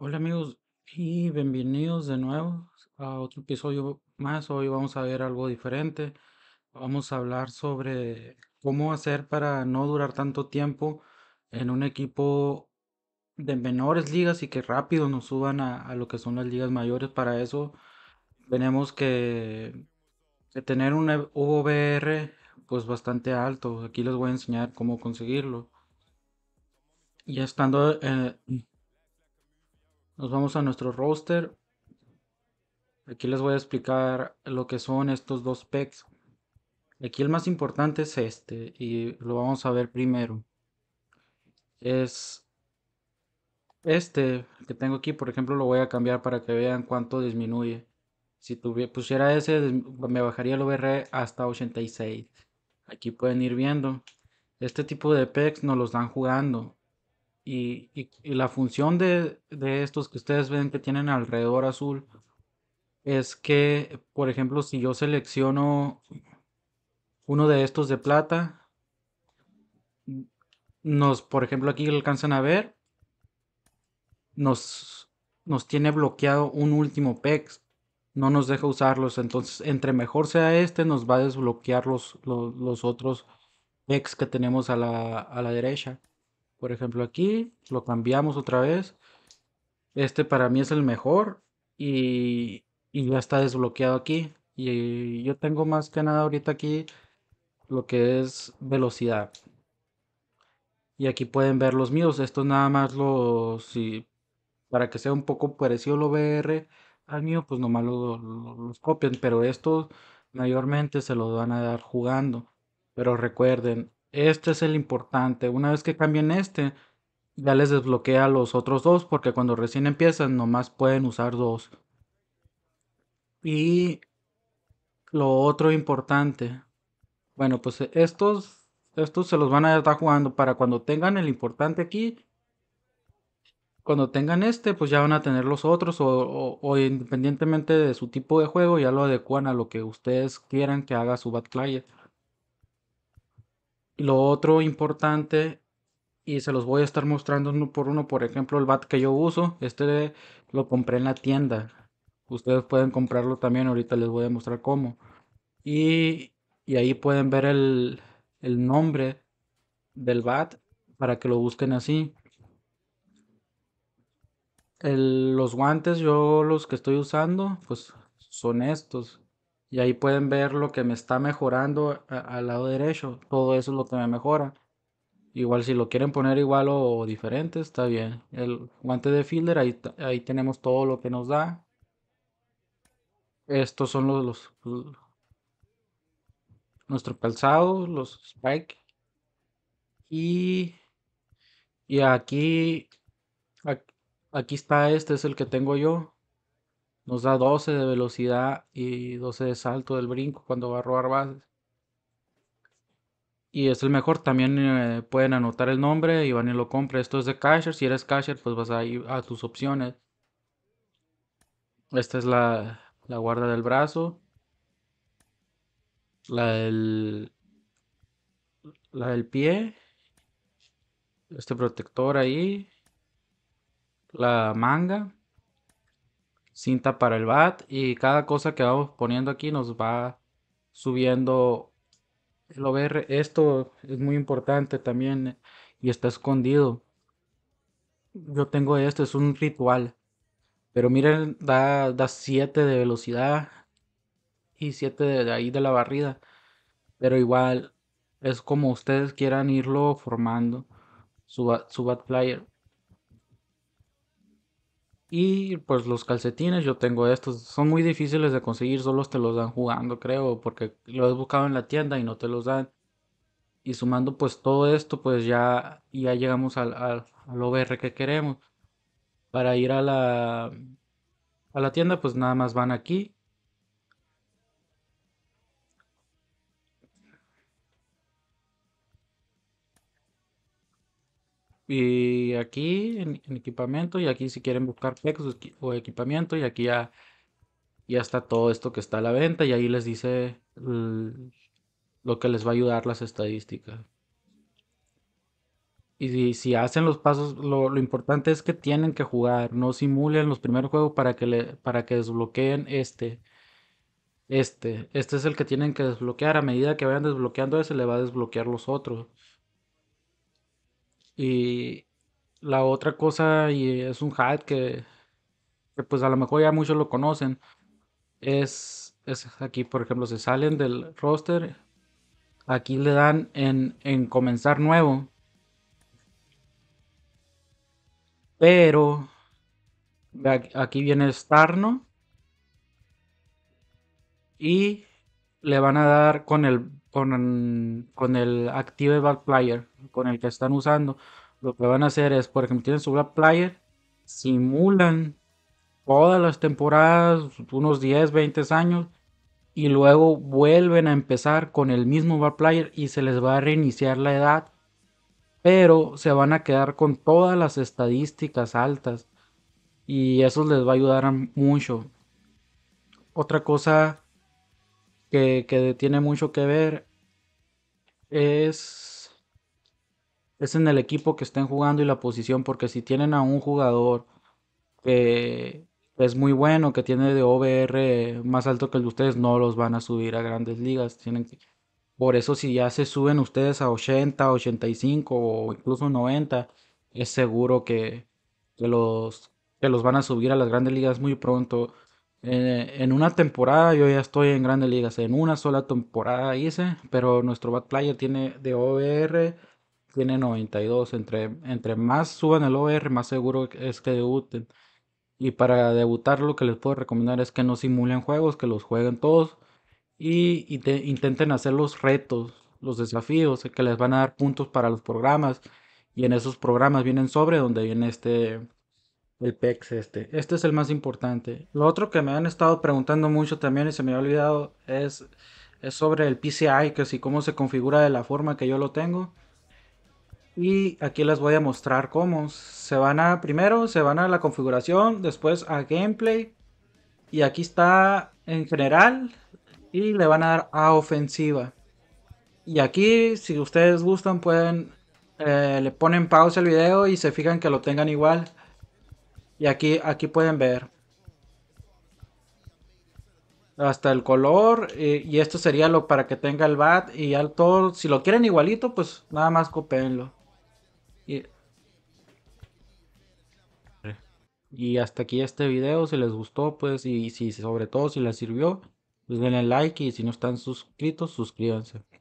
Hola amigos y bienvenidos de nuevo a otro episodio más. Hoy vamos a ver algo diferente. Vamos a hablar sobre cómo hacer para no durar tanto tiempo en un equipo de menores ligas y que rápido nos suban a, lo que son las ligas mayores. Para eso tenemos que, tener un e-, OVR pues bastante alto. Aquí les voy a enseñar cómo conseguirlo. y estando eh, nos vamos a nuestro roster. Aquí les voy a explicar lo que son estos dos PECs. Aquí el más importante es este y lo vamos a ver primero. Es este que tengo aquí, por ejemplo, lo voy a cambiar para que vean cuánto disminuye. Si tuviera, pusiera ese, me bajaría el OBR hasta 86. Aquí pueden ir viendo. Este tipo de PECs nos los dan jugando. Y, la función de, estos que ustedes ven que tienen alrededor azul es que, por ejemplo, si yo selecciono uno de estos de plata, nos, por ejemplo, aquí alcanzan a ver, nos, nos tiene bloqueado un último PEX no nos deja usarlos. Entonces, entre mejor sea este, nos va a desbloquear los, los, otros PEX que tenemos a la, derecha. Por ejemplo, aquí lo cambiamos otra vez. Este para mí es el mejor y, ya está desbloqueado aquí. Y yo tengo más que nada ahorita aquí lo que es velocidad. Y aquí pueden ver los míos. Esto nada más lo Si, para que sea un poco parecido lo OBR al mío, pues nomás los copian. Pero estos mayormente se los van a dar jugando. Pero recuerden, este es el importante. Una vez que cambien este, ya les desbloquea los otros dos porque cuando recién empiezan nomás pueden usar dos. Y lo otro importante. Bueno, pues eh, estos estos se los van a estar jugando para cuando tengan el importante aquí. Cuando tengan este, pues ya van a tener los otros o, independientemente de su tipo de juego, ya lo adecuan a lo que ustedes quieran que haga su client lo otro importante, y se los voy a estar mostrando uno por uno, por ejemplo, el bat que yo uso, este lo compré en la tienda. Ustedes pueden comprarlo también, ahorita les voy a mostrar cómo. Y, ahí pueden ver el, nombre del bat para que lo busquen así. los guantes, yo los que estoy usando, pues son estos. Y ahí pueden ver lo que me está mejorando al lado derecho. Todo eso es lo que me mejora. Igual si lo quieren poner igual o, diferente, está bien. El guante de fielder, ahí, ahí tenemos todo lo que nos da. Estos son los, los, nuestro calzado, los spike. Y, y aquí, aquí está este, es el que tengo yo. Nos da 12 de velocidad y 12 de salto del brinco cuando va a robar bases. Y es el mejor. También eh, pueden anotar el nombre y van y lo compran. Esto es de casher. Si eres casher, pues vas a ir a tus opciones. Esta es la, la guarda del brazo. La del, la del pie. Este protector ahí. La manga cinta para el bat y cada cosa que vamos poniendo aquí nos va subiendo el ver Esto es muy importante también y está escondido. Yo tengo esto, es un ritual. Pero miren, da, 7 de velocidad y 7 de ahí de la barrida. Pero igual es como ustedes quieran irlo formando su, bat player. Y pues los calcetines, yo tengo estos, son muy difíciles de conseguir, solo te los dan jugando, creo, porque lo has buscado en la tienda y no te los dan. Y sumando pues todo esto, pues ya, ya llegamos al, al, al OBR que queremos. Para ir a la, a la tienda, pues nada más van aquí y aquí en, equipamiento y aquí si quieren buscar pecos o equipamiento y aquí ya, está todo esto que está a la venta y ahí les dice lo que les va a ayudar las estadísticas. Y si, hacen los pasos, lo, importante es que tienen que jugar, no simulen los primeros juegos para que, para que desbloqueen este. Este, este es el que tienen que desbloquear. A medida que vayan desbloqueando ese, le va a desbloquear los otros. Y la otra cosa, y es un hat que, pues a lo mejor ya muchos lo conocen, es, es aquí, por ejemplo, se salen del roster, aquí le dan en, en comenzar nuevo. Pero aquí viene Starno y le van a dar con el con, el Active Back Player, con el que están usando, lo que van a hacer es, por ejemplo, tienen su Back Player, simulan todas las temporadas, unos 10, 20 años, y luego vuelven a empezar con el mismo Back Player y se les va a reiniciar la edad, pero se van a quedar con todas las estadísticas altas y eso les va a ayudar mucho. Otra cosa que, que tiene mucho que ver es, es en el equipo que estén jugando y la posición, porque si tienen a un jugador que es muy bueno, que tiene de OVR más alto que el de ustedes, no los van a subir a grandes ligas. Tienen que, por eso si ya se suben ustedes a 80, 85 o incluso 90, es seguro que, que los, que los van a subir a las grandes ligas muy pronto. Eh, en una temporada yo ya estoy en grandes ligas. En una sola temporada hice. Pero nuestro Bat Player tiene de OVR. Tiene 92. Entre, entre más suban el OVR, más seguro es que debuten. Y para debutar lo que les puedo recomendar es que no simulen juegos, que los jueguen todos y, intenten hacer los retos, los desafíos, que les van a dar puntos para los programas. Y en esos programas vienen sobre donde viene este el PEX este. Este es el más importante. Lo otro que me han estado preguntando mucho también y se me ha olvidado es, es sobre el PCI, que si cómo se configura de la forma que yo lo tengo. Y aquí les voy a mostrar cómo. Se van a, primero se van a la configuración, después a gameplay. Y aquí está en general y le van a dar a ofensiva. Y aquí si ustedes gustan pueden, eh, le ponen pausa el video y se fijan que lo tengan igual. Y aquí, aquí pueden ver. Hasta el color. Eh, y esto sería lo para que tenga el bat. Y ya Si lo quieren igualito, pues nada más copienlo. Y, y hasta aquí este video. Si les gustó, pues. Y si sobre todo si les sirvió. Pues denle like. Y si no están suscritos, suscríbanse.